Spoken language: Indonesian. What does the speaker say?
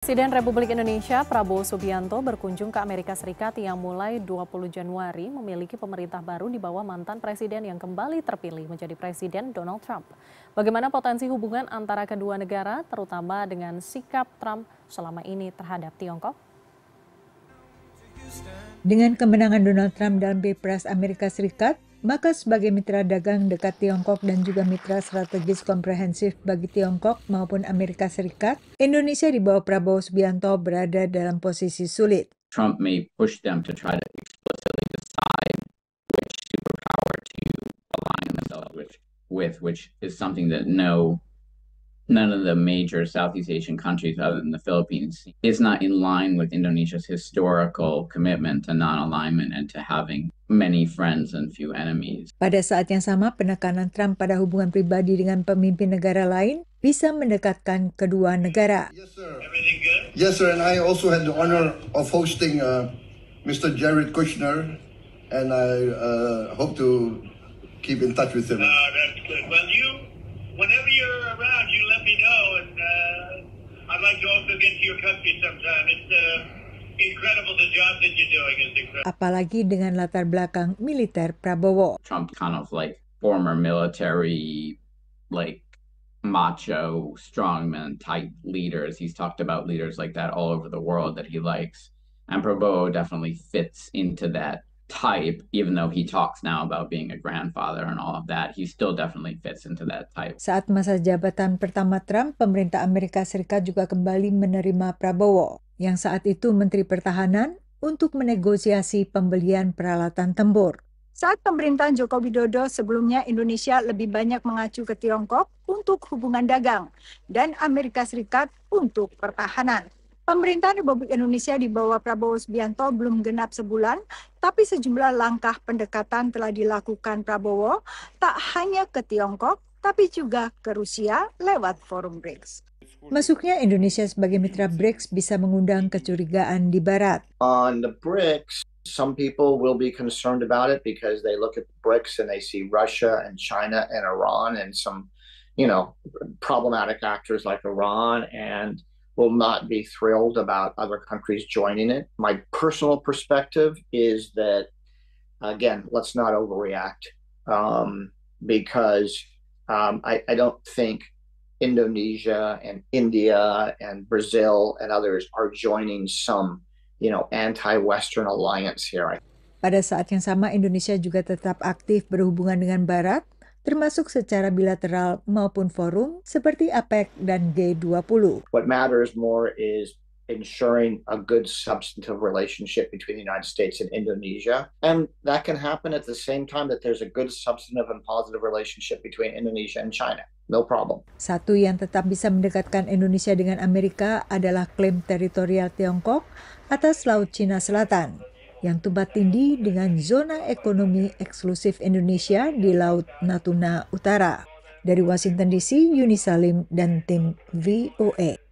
Presiden Republik Indonesia Prabowo Subianto berkunjung ke Amerika Serikat yang mulai 20 Januari memiliki pemerintah baru di bawah mantan presiden yang kembali terpilih menjadi presiden Donald Trump. Bagaimana potensi hubungan antara kedua negara terutama dengan sikap Trump selama ini terhadap Tiongkok? Dengan kemenangan Donald Trump dalam Pilpres Amerika Serikat, maka sebagai mitra dagang dekat Tiongkok dan juga mitra strategis komprehensif bagi Tiongkok maupun Amerika Serikat, Indonesia di bawah Prabowo Subianto berada dalam posisi sulit. Trump may push them to try to explicitly decide which superpower to align themselves with, which is something that no none of the major Southeast Asian countries other than the Philippines is not in line with Indonesia's historical commitment to non-alignment and to having many friends and few enemies. Pada saat yang sama, penekanan Trump pada hubungan pribadi dengan pemimpin negara lain bisa mendekatkan kedua negara. Yes, sir. Everything good? Yes, sir. And I also had the honor of hosting uh, Mr. Jared Kushner, and I uh, hope to keep in touch with him. Uh, that's good. Well, you whenever you're around, you let me know, and uh, I'd like to also get to your country sometime. It's uh, incredible the job that you're doing is incredible. Apalagi dengan latar belakang militer Prabowo. Trump kind of like former military, like macho strongman type leaders. He's talked about leaders like that all over the world that he likes. And Prabowo definitely fits into that type, even though he talks now about being a grandfather and all of that, he still definitely fits into that type. Saat masa jabatan pertama Trump, pemerintah Amerika Serikat juga kembali menerima Prabowo, yang saat itu Menteri Pertahanan, untuk menegosiasi pembelian peralatan tempur. Saat pemerintahan Joko Widodo sebelumnya Indonesia lebih banyak mengacu ke Tiongkok untuk hubungan dagang dan Amerika Serikat untuk pertahanan. Pemerintahan Republik Indonesia di bawah Prabowo Subianto belum genap sebulan, tapi sejumlah langkah pendekatan telah dilakukan Prabowo tak hanya ke Tiongkok, tapi juga ke Rusia lewat forum BRICS. Masuknya Indonesia sebagai mitra BRICS bisa mengundang kecurigaan di Barat. On the BRICS, some people will be concerned about it because they look at the BRICS and they see Russia and China and Iran and some, you know, problematic actors like Iran and will not be thrilled about other countries joining it. My personal perspective is that, again, let's not overreact um, because um, I, I, don't think Indonesia and India and Brazil and others are joining some, you know, anti-Western alliance here. Pada saat yang sama, Indonesia juga tetap aktif berhubungan dengan Barat termasuk secara bilateral maupun forum seperti APEC dan G20. What matters more is ensuring a good substantive relationship between the United States and Indonesia. And that can happen at the same time that there's a good substantive and positive relationship between Indonesia and China. No problem. Satu yang tetap bisa mendekatkan Indonesia dengan Amerika adalah klaim teritorial Tiongkok atas Laut Cina Selatan yang tumpat tindih dengan zona ekonomi eksklusif Indonesia di Laut Natuna Utara. Dari Washington DC, Yuni Salim dan tim VOA. E.